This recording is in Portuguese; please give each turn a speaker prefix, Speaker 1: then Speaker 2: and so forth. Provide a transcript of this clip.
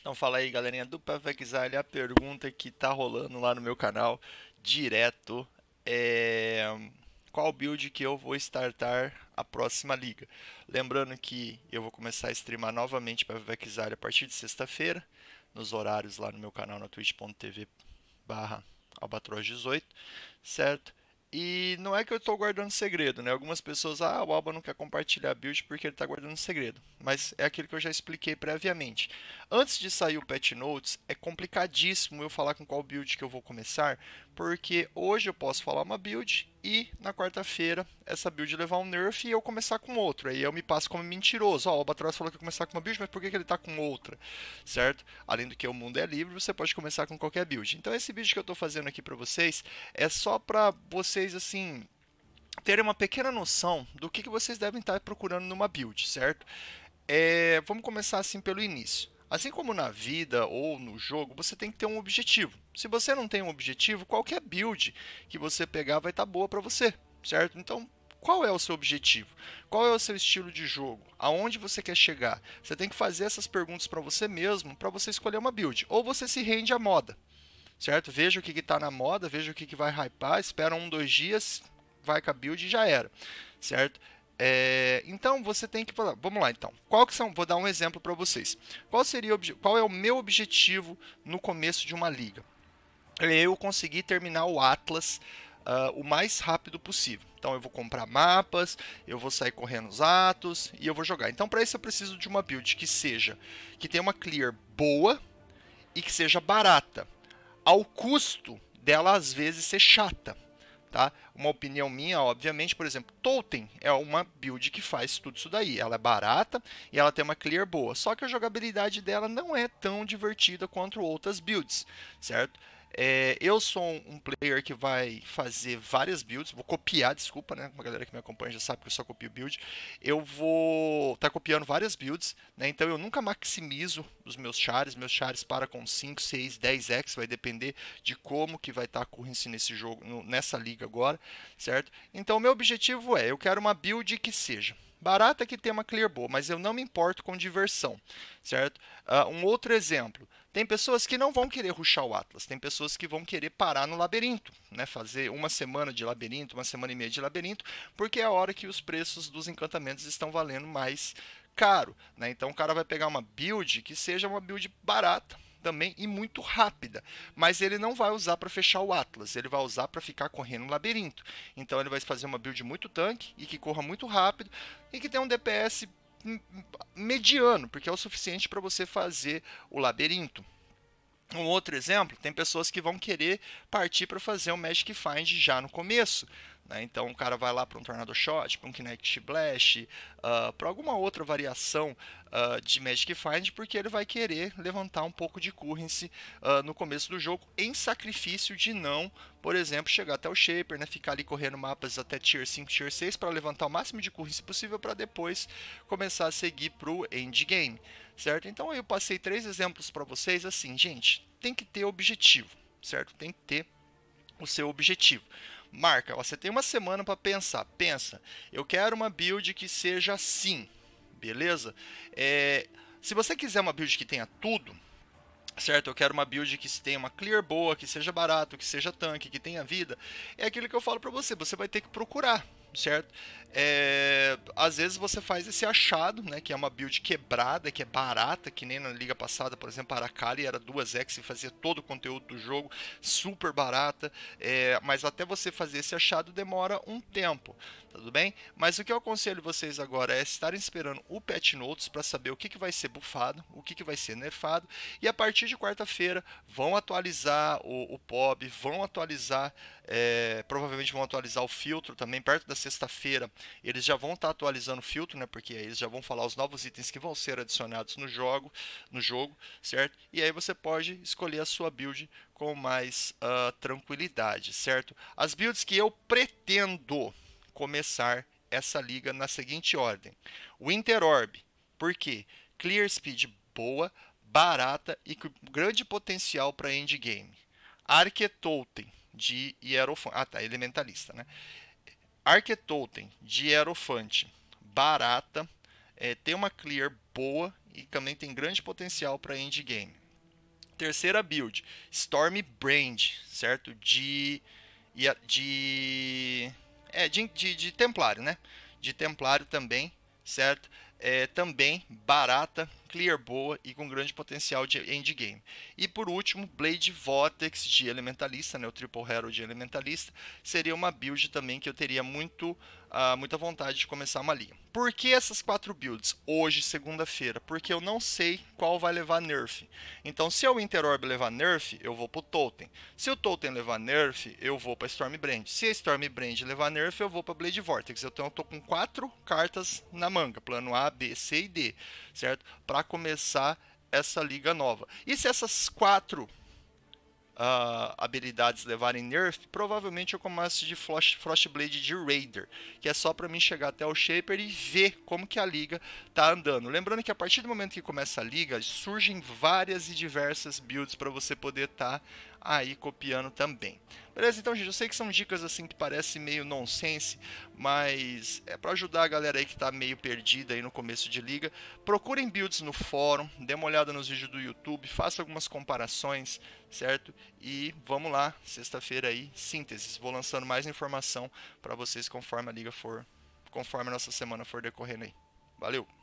Speaker 1: Então fala aí, galerinha do Perfect a pergunta que tá rolando lá no meu canal direto é qual build que eu vou startar a próxima liga. Lembrando que eu vou começar a streamar novamente para Vivek a partir de sexta-feira, nos horários lá no meu canal na twitch.tv barra albatroz18, certo? E não é que eu estou guardando segredo, né? Algumas pessoas, ah, o Alba não quer compartilhar build porque ele está guardando segredo. Mas é aquilo que eu já expliquei previamente. Antes de sair o Patch Notes, é complicadíssimo eu falar com qual build que eu vou começar, porque hoje eu posso falar uma build e na quarta-feira essa build levar um nerf e eu começar com outra. Aí eu me passo como mentiroso. Ó, oh, o Albatross falou que ia começar com uma build, mas por que, que ele tá com outra? Certo? Além do que o mundo é livre, você pode começar com qualquer build. Então esse vídeo que eu tô fazendo aqui para vocês é só para vocês assim terem uma pequena noção do que, que vocês devem estar tá procurando numa build, certo? É, vamos começar assim pelo início. Assim como na vida ou no jogo, você tem que ter um objetivo. Se você não tem um objetivo, qualquer build que você pegar vai estar tá boa para você, certo? Então, qual é o seu objetivo? Qual é o seu estilo de jogo? Aonde você quer chegar? Você tem que fazer essas perguntas para você mesmo, para você escolher uma build. Ou você se rende à moda, certo? Veja o que está na moda, veja o que, que vai hypar, espera um, dois dias, vai com a build e já era, certo? É, então você tem que falar. vamos lá então. Qual que são? Vou dar um exemplo para vocês. Qual seria qual é o meu objetivo no começo de uma liga? Eu consegui terminar o Atlas uh, o mais rápido possível. Então eu vou comprar mapas, eu vou sair correndo os atos e eu vou jogar. Então para isso eu preciso de uma build que seja que tenha uma clear boa e que seja barata, ao custo dela às vezes ser chata. Tá? Uma opinião minha, obviamente, por exemplo, Tolten é uma build que faz tudo isso daí. Ela é barata e ela tem uma clear boa. Só que a jogabilidade dela não é tão divertida quanto outras builds, certo? É, eu sou um player que vai fazer várias builds, vou copiar, desculpa, né? Uma galera que me acompanha já sabe que eu só copio build. Eu vou estar tá copiando várias builds, né? Então eu nunca maximizo os meus chares, meus chares para com 5, 6, 10x, vai depender de como que vai estar tá a currency nesse jogo, no, nessa liga agora, certo? Então o meu objetivo é, eu quero uma build que seja Barata que tem uma clear boa, mas eu não me importo com diversão, certo? Uh, um outro exemplo. Tem pessoas que não vão querer ruxar o Atlas, tem pessoas que vão querer parar no labirinto, né? fazer uma semana de labirinto, uma semana e meia de labirinto, porque é a hora que os preços dos encantamentos estão valendo mais caro. Né? Então o cara vai pegar uma build que seja uma build barata, também e muito rápida. Mas ele não vai usar para fechar o Atlas, ele vai usar para ficar correndo no labirinto. Então ele vai fazer uma build muito tanque e que corra muito rápido e que tenha um DPS mediano, porque é o suficiente para você fazer o labirinto. Um outro exemplo, tem pessoas que vão querer partir para fazer um Magic Find já no começo. Né? Então o cara vai lá para um Tornado Shot, para um Kinect Blast, uh, ah, para alguma outra variação uh, de Magic Find, porque ele vai querer levantar um pouco de currency uh, no começo do jogo, em sacrifício de não, por exemplo, chegar até o Shaper, né? ficar ali correndo mapas até Tier 5, Tier 6, para levantar o máximo de currency possível, para depois começar a seguir para o endgame. Certo? Então eu passei três exemplos para vocês, assim, gente, tem que ter objetivo, certo? Tem que ter o seu objetivo. Marca, você tem uma semana para pensar. Pensa, eu quero uma build que seja assim, beleza? É, se você quiser uma build que tenha tudo, certo? Eu quero uma build que tenha uma clear boa, que seja barato, que seja tanque, que tenha vida. É aquilo que eu falo para você, você vai ter que procurar certo? É, às vezes você faz esse achado, né? Que é uma build quebrada, que é barata, que nem na liga passada, por exemplo, a Aracali era 2x e fazia todo o conteúdo do jogo, super barata. É, mas até você fazer esse achado demora um tempo tudo bem? Mas o que eu aconselho vocês agora é estarem esperando o Pet Notes para saber o que, que vai ser bufado, o que, que vai ser nerfado, e a partir de quarta-feira vão atualizar o, o POB, vão atualizar, é, provavelmente vão atualizar o filtro também, perto da sexta-feira eles já vão estar tá atualizando o filtro, né, porque aí eles já vão falar os novos itens que vão ser adicionados no jogo, no jogo certo? E aí você pode escolher a sua build com mais uh, tranquilidade, certo? As builds que eu pretendo começar essa liga na seguinte ordem: por porque clear speed boa, barata e com grande potencial para endgame. Arquetotem de Hierofante, ah tá, elementalista, né? Arquetotem de Hierofante, barata, é, tem uma clear boa e também tem grande potencial para endgame. Terceira build, Storm Brand, certo? De de é, de, de, de templário, né? De templário também, certo? É, também barata, clear boa e com grande potencial de endgame. E por último, Blade Vortex de Elementalista, né, o Triple Hero de Elementalista, seria uma build também que eu teria muito, uh, muita vontade de começar uma linha. Por que essas quatro builds hoje, segunda-feira? Porque eu não sei qual vai levar nerf. Então, se é o Interorb levar nerf, eu vou pro Totem. Se o Totem levar nerf, eu vou para Stormbrand. Se a Stormbrand levar nerf, eu vou para Blade Vortex. Então, eu tô com quatro cartas na manga, plano A, B, C e D, certo? Para a começar essa liga nova. E se essas quatro uh, habilidades levarem nerf, provavelmente eu começo de Frost, Frostblade de Raider, que é só para mim chegar até o Shaper e ver como que a liga tá andando. Lembrando que a partir do momento que começa a liga, surgem várias e diversas builds para você poder estar tá aí copiando também. Beleza? Então, gente, eu sei que são dicas assim que parece meio nonsense, mas é para ajudar a galera aí que tá meio perdida aí no começo de liga. Procurem builds no fórum, dê uma olhada nos vídeos do YouTube, faça algumas comparações, certo? E vamos lá, sexta-feira aí, síntese. Vou lançando mais informação para vocês conforme a liga for, conforme a nossa semana for decorrendo aí. Valeu!